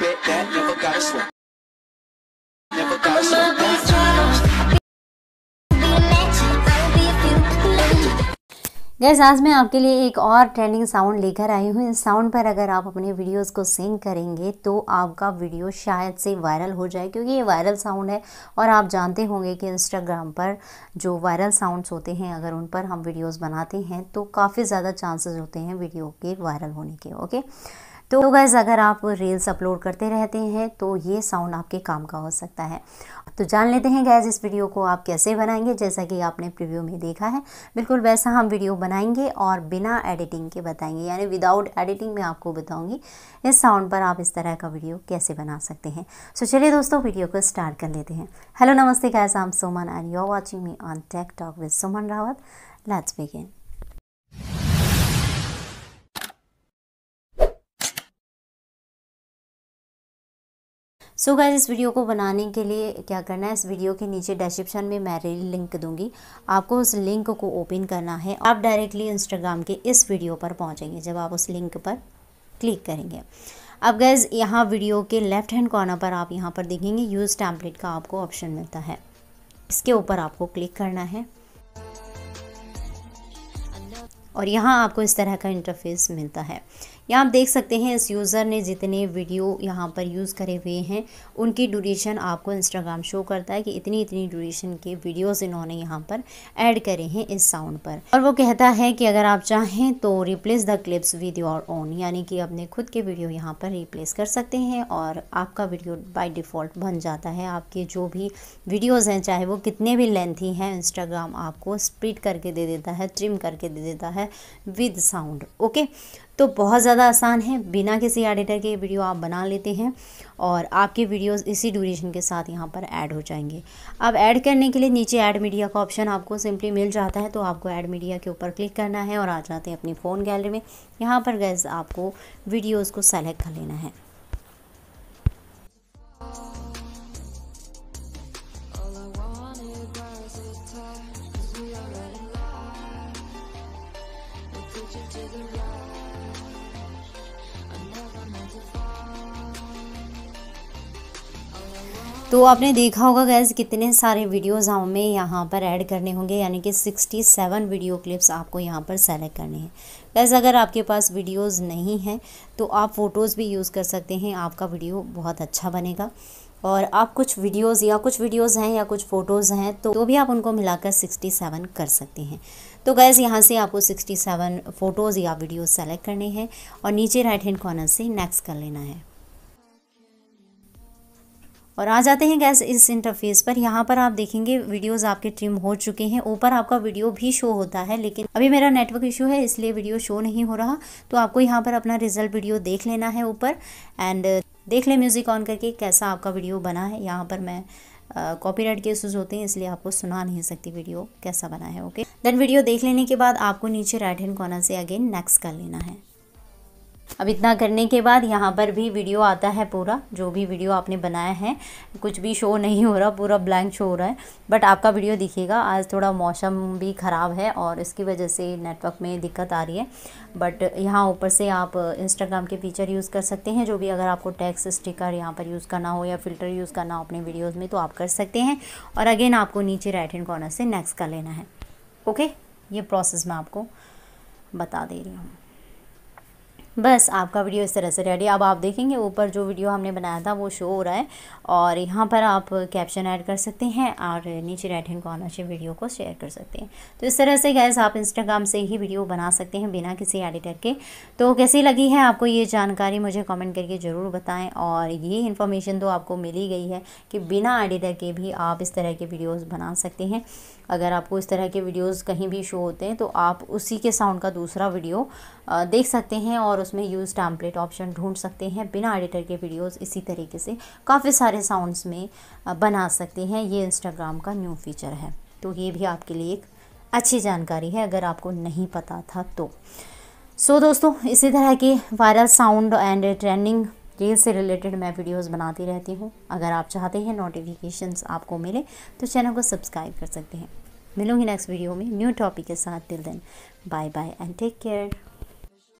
bit that never gotta slow. Never gotta slow guys आज मैं आपके लिए एक और ट्रेंडिंग साउंड लेकर आई हूँ इस साउंड पर अगर आप अपने वीडियोस को सिंग करेंगे तो आपका वीडियो शायद से वायरल हो जाए क्योंकि ये वायरल साउंड है और आप जानते होंगे कि इंस्टाग्राम पर जो वायरल साउंड्स होते हैं अगर उन पर हम वीडियोस बनाते हैं तो काफ़ी ज़्यादा चांसेज होते हैं वीडियो के वायरल होने के ओके तो गैज़ अगर आप रील्स अपलोड करते रहते हैं तो ये साउंड आपके काम का हो सकता है तो जान लेते हैं गैज़ इस वीडियो को आप कैसे बनाएंगे जैसा कि आपने प्रीव्यू में देखा है बिल्कुल वैसा हम वीडियो बनाएंगे और बिना एडिटिंग के बताएंगे यानी विदाउट एडिटिंग में आपको बताऊंगी इस साउंड पर आप इस तरह का वीडियो कैसे बना सकते हैं सो so, चलिए दोस्तों वीडियो को स्टार्ट कर लेते हैं हेलो नमस्ते guys I'm Suman and you are watching me on tech talk with Suman Rawat let's begin so so guys इस वीडियो को बनाने के लिए क्या करना है इस वीडियो के नीचे डिस्क्रिप्शन में मैं रेल लिंक दूंगी आपको उस लिंक को ओपन करना है आप डायरेक्टली इंस्टाग्राम के इस वीडियो पर पहुंचेंगे जब आप उस लिंक पर क्लिक करेंगे अब गैस यहाँ वीडियो के लेफ्ट हैंड कॉर्नर पर आप यहाँ पर देखेंगे यूज़ टैम्पलेट का आपको ऑप्शन मिलता है इसके ऊपर आपको क्लिक करना है और यहाँ आपको इस तरह का इंटरफेस मिलता है यहाँ आप देख सकते हैं इस यूज़र ने जितने वीडियो यहाँ पर यूज़ करे हुए हैं उनकी ड्यूरेशन आपको इंस्टाग्राम शो करता है कि इतनी इतनी ड्यूरेशन के वीडियोज़ इन्होंने यहाँ पर ऐड करे हैं इस साउंड पर और वो कहता है कि अगर आप चाहें तो replace the clips with your own यानी कि अपने खुद के वीडियो यहाँ पर रिप्लेस कर सकते हैं और आपका वीडियो बाई डिफ़ॉल्ट बन जाता है आपके जो भी वीडियोज़ हैं चाहे वो कितने भी लेंथी हैं इंस्टाग्राम आपको स्प्रिट करके दे देता है ट्रिम करके दे देता है विद साउंड ओके तो बहुत ज़्यादा आसान है बिना किसी एडिटर के वीडियो आप बना लेते हैं और आपके वीडियोस इसी ड्यूरेशन के साथ यहाँ पर ऐड हो जाएंगे अब ऐड करने के लिए नीचे ऐड मीडिया का ऑप्शन आपको सिंपली मिल जाता है तो आपको ऐड मीडिया के ऊपर क्लिक करना है और आ जाते हैं अपनी फ़ोन गैलरी में यहाँ पर गैस आपको वीडियोज़ को सेलेक्ट कर लेना है तो आपने देखा होगा गैस कितने सारे वीडियोस हमें यहाँ पर ऐड करने होंगे यानी कि 67 वीडियो क्लिप्स आपको यहाँ पर सेलेक्ट करने हैं गैस अगर आपके पास वीडियोस नहीं हैं तो आप फ़ोटोज़ भी यूज़ कर सकते हैं आपका वीडियो बहुत अच्छा बनेगा और आप कुछ वीडियोस या कुछ वीडियोस हैं या कुछ फ़ोटोज़ हैं तो, तो भी आप उनको मिलाकर 67 कर सकते हैं तो गैस यहाँ से आपको 67 फ़ोटोज़ या वीडियोस सेलेक्ट करने हैं और नीचे राइट हैंड कॉर्नर से नेक्स्ट कर लेना है और आ जाते हैं गैस इस इंटरफेस पर यहाँ पर आप देखेंगे वीडियोस आपके ट्रिम हो चुके हैं ऊपर आपका वीडियो भी शो होता है लेकिन अभी मेरा नेटवर्क इशू है इसलिए वीडियो शो नहीं हो रहा तो आपको यहाँ पर अपना रिजल्ट वीडियो देख लेना है ऊपर एंड uh, देख ले म्यूज़िक ऑन करके कैसा आपका वीडियो बना है यहाँ पर मैं कॉपीराइट के इशूज़ होते हैं इसलिए आपको सुना नहीं सकती वीडियो कैसा बना है ओके देन वीडियो देख लेने के बाद आपको नीचे राइट हैंड कॉर्नर से अगेन नेक्स्ट कर लेना है अब इतना करने के बाद यहाँ पर भी वीडियो आता है पूरा जो भी वीडियो आपने बनाया है कुछ भी शो नहीं हो रहा पूरा ब्लैंक शो हो रहा है बट आपका वीडियो दिखेगा आज थोड़ा मौसम भी ख़राब है और इसकी वजह से नेटवर्क में दिक्कत आ रही है बट यहाँ ऊपर से आप इंस्टाग्राम के फीचर यूज़ कर सकते हैं जो भी अगर आपको टैक्स स्टिकर यहाँ पर यूज़ करना हो या फिल्टर यूज़ करना हो अपने वीडियोज़ में तो आप कर सकते हैं और अगेन आपको नीचे राइट हैंड कॉर्नर से नेक्स्ट का लेना है ओके ये प्रोसेस मैं आपको बता दे रही हूँ बस आपका वीडियो इस तरह से रेडी अब आप देखेंगे ऊपर जो वीडियो हमने बनाया था वो शो हो रहा है और यहाँ पर आप कैप्शन ऐड कर सकते हैं और नीचे राइट हैंड कॉर्नर से वीडियो को शेयर कर सकते हैं तो इस तरह से गैस आप इंस्टाग्राम से ही वीडियो बना सकते हैं बिना किसी एडिटर के तो कैसी लगी है आपको ये जानकारी मुझे कॉमेंट करके ज़रूर बताएँ और ये इन्फॉर्मेशन तो आपको मिली गई है कि बिना एडिटर के भी आप इस तरह के वीडियोज़ बना सकते हैं अगर आपको इस तरह के वीडियोज़ कहीं भी शो होते हैं तो आप उसी के साउंड का दूसरा वीडियो देख सकते हैं और उसमें यूज़ टैम्पलेट ऑप्शन ढूंढ सकते हैं बिना एडिटर के वीडियोस इसी तरीके से काफ़ी सारे साउंड्स में बना सकते हैं ये इंस्टाग्राम का न्यू फीचर है तो ये भी आपके लिए एक अच्छी जानकारी है अगर आपको नहीं पता था तो सो so, दोस्तों इसी तरह के viral sound and trending reel से रिलेटेड मैं वीडियोस बनाती रहती हूँ अगर आप चाहते हैं नोटिफिकेशंस आपको मिले तो चैनल को सब्सक्राइब कर सकते हैं मिलूंगी नेक्स्ट वीडियो में न्यू टॉपिक के साथ till then bye bye and take care